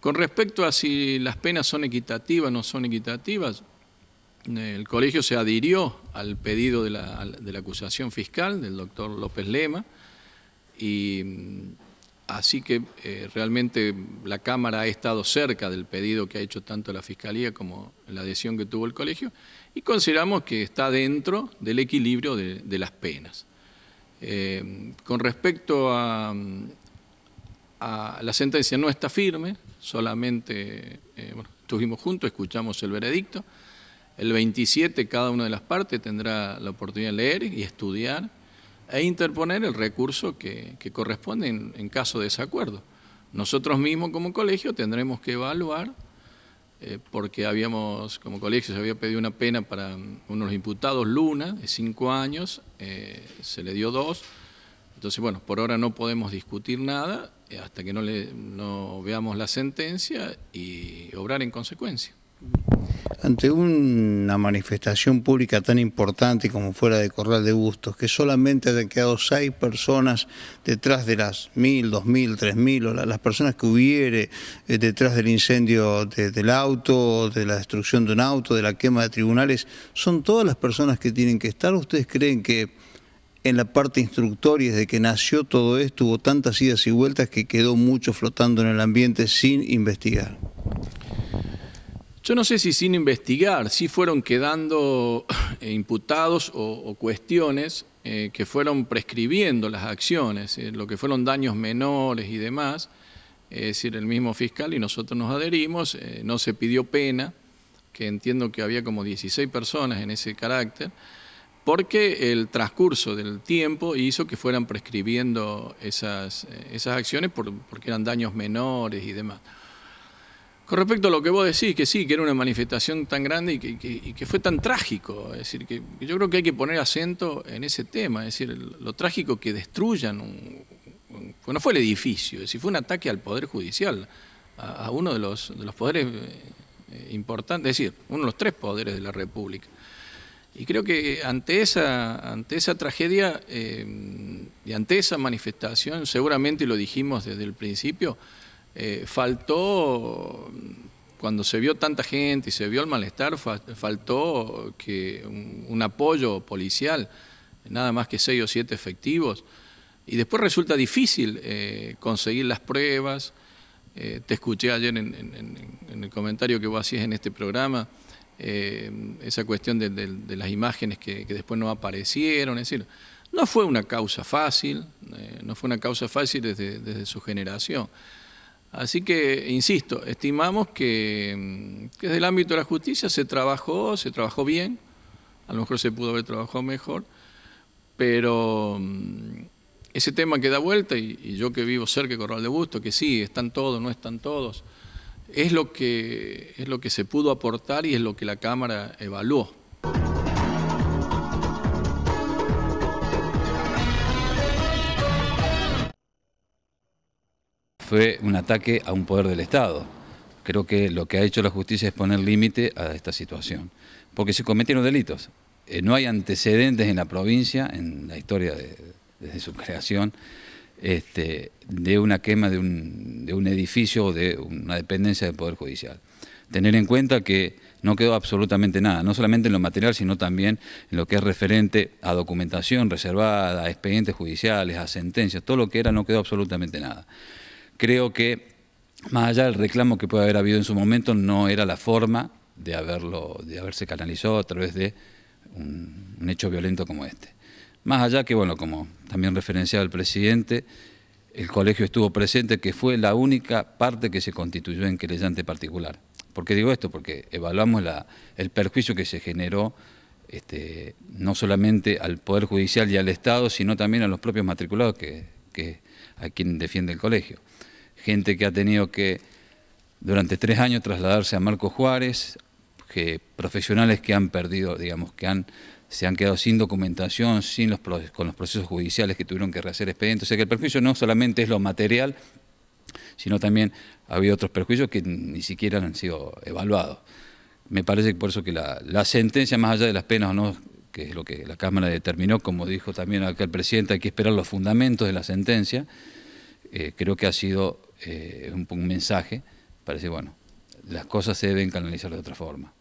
Con respecto a si las penas son equitativas o no son equitativas, el colegio se adhirió al pedido de la, acusación fiscal del doctor López Lema y así que eh, realmente la Cámara ha estado cerca del pedido que ha hecho tanto la Fiscalía como la adhesión que tuvo el colegio y consideramos que está dentro del equilibrio de, las penas. Eh, con respecto a, la sentencia no está firme, solamente eh, estuvimos juntos, escuchamos el veredicto. El 27 cada una de las partes tendrá la oportunidad de leer y estudiar e interponer el recurso que, corresponde en, caso de desacuerdo. Nosotros mismos como colegio tendremos que evaluar, eh, porque habíamos, como colegio se había pedido una pena para unos imputados, Luna, de cinco años, eh, se le dio dos. Entonces, bueno, por ahora no podemos discutir nada eh, hasta que no, le, veamos la sentencia y obrar en consecuencia. Ante una manifestación pública tan importante como fuera de Corral de Bustos, que solamente han quedado seis personas detrás de las mil, dos mil, tres mil, o las personas que hubiere eh, detrás del incendio del auto, de la destrucción de un auto, de la quema de tribunales, ¿son todas las personas que tienen que estar? ¿Ustedes creen que en la parte instructoria, desde que nació todo esto, hubo tantas idas y vueltas que quedó mucho flotando en el ambiente sin investigar. Yo no sé si sin investigar, si fueron quedando eh, imputados o, cuestiones eh, que fueron prescribiendo las acciones, eh, lo que fueron daños menores y demás, es decir, el mismo fiscal y nosotros nos adherimos, no se pidió pena, que entiendo que había como 16 personas en ese carácter, porque el transcurso del tiempo hizo que fueran prescribiendo esas, eh, esas acciones porque eran daños menores y demás. Con respecto a lo que vos decís, que sí, que era una manifestación tan grande y que, fue tan trágico, es decir, que yo creo que hay que poner acento en ese tema, es decir, lo trágico que destruyan, un, pues no fue el edificio, es decir, fue un ataque al Poder Judicial, a, uno de los, de los poderes eh, eh, importantes, es decir, uno de los tres poderes de la República. Y creo que eh, ante esa, ante esa tragedia eh, y ante esa manifestación, seguramente lo dijimos desde el principio, eh, faltó, cuando se vio tanta gente y se vio el malestar, faltó que un, apoyo policial, nada más que seis o siete efectivos. Y después resulta difícil conseguir las pruebas. te escuché ayer en el comentario que vos hacías en este programa eh, esa cuestión de, las imágenes que, después no aparecieron, es decir, no fue una causa fácil, eh, no fue una causa fácil desde, su generación. Así que, insisto, estimamos mm, que, desde el ámbito de la justicia se trabajó, se trabajó bien, a lo mejor se pudo haber trabajado mejor, pero mm, ese tema que da vuelta, y, y yo que vivo cerca de Corral de Busto, que sí, están todos, no están todos, es lo que, es lo que se pudo aportar y es lo que la Cámara evaluó. Fue un ataque a un poder del Estado. Creo que lo que ha hecho la justicia es poner límite a esta situación, porque se cometieron delitos. Eh, no hay antecedentes en la provincia, en la historia de, desde su creación, este, de una quema de un, edificio o de una dependencia del Poder Judicial. Tener en cuenta que no quedó absolutamente nada, no solamente en lo material, sino también en lo que es referente a documentación reservada, a expedientes judiciales, a sentencias, todo lo que era no quedó absolutamente nada. Creo que más allá del reclamo que puede haber habido en su momento, no era la forma de haberlo, de haberse canalizado a través de un hecho violento como este. Más allá que, bueno, como también referenciaba el presidente, el colegio estuvo presente, que fue la única parte que se constituyó en querellante particular. ¿Por qué digo esto? Porque evaluamos el perjuicio que se generó este, no solamente al Poder Judicial y al Estado, sino también a los propios matriculados, que, a quien defiende el colegio. Gente que ha tenido que durante tres años trasladarse a Marco Juárez, que profesionales que han perdido, digamos, que han se han quedado sin documentación, sin los, con los procesos judiciales que tuvieron que rehacer expedientes. O sea que el perjuicio no solamente es lo material, sino también ha habido otros perjuicios que ni siquiera han sido evaluados. Me parece que por eso que la, sentencia, más allá de las penas o no, que es lo que la Cámara determinó, como dijo también acá el presidente, hay que esperar los fundamentos de la sentencia, eh, creo que ha sido eh, un, un mensaje, parece bueno, las cosas se deben canalizar de otra forma.